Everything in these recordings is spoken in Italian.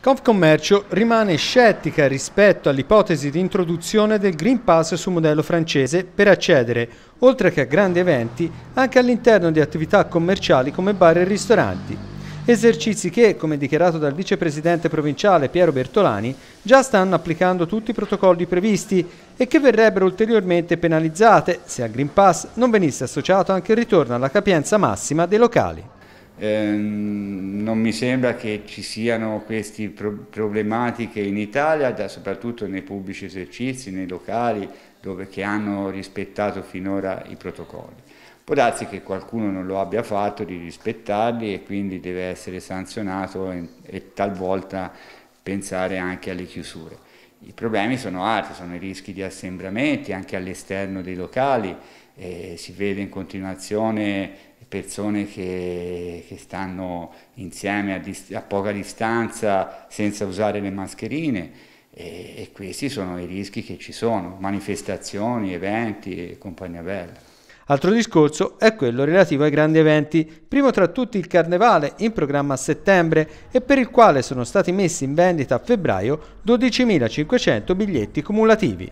Confcommercio rimane scettica rispetto all'ipotesi di introduzione del Green Pass su modello francese per accedere, oltre che a grandi eventi, anche all'interno di attività commerciali come bar e ristoranti. Esercizi che, come dichiarato dal vicepresidente provinciale Piero Bertolani, già stanno applicando tutti i protocolli previsti e che verrebbero ulteriormente penalizzate se al Green Pass non venisse associato anche il ritorno alla capienza massima dei locali. Ehm, non mi sembra che ci siano queste pro problematiche in Italia, da, soprattutto nei pubblici esercizi, nei locali dove, che hanno rispettato finora i protocolli. Può darsi che qualcuno non lo abbia fatto di rispettarli e quindi deve essere sanzionato e, e talvolta pensare anche alle chiusure. I problemi sono altri, sono i rischi di assembramenti anche all'esterno dei locali, eh, si vede in continuazione persone che, che stanno insieme a, dis, a, poca distanza senza usare le mascherine e, e questi sono i rischi che ci sono, manifestazioni, eventi e compagnia bella. Altro discorso è quello relativo ai grandi eventi, primo tra tutti il Carnevale in programma a settembre e per il quale sono stati messi in vendita a febbraio 12.500 biglietti cumulativi.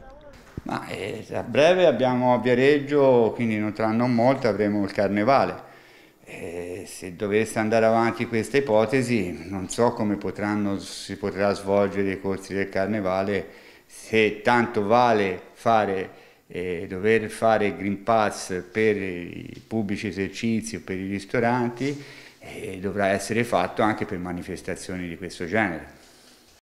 Ma, eh, a breve abbiamo a Viareggio, quindi non tra non molto avremo il Carnevale eh, se dovesse andare avanti questa ipotesi, non so come potranno, si potrà svolgere i corsi del carnevale se tanto vale fare, eh, dover fare Green Pass per i pubblici esercizi o per i ristoranti, eh, dovrà essere fatto anche per manifestazioni di questo genere.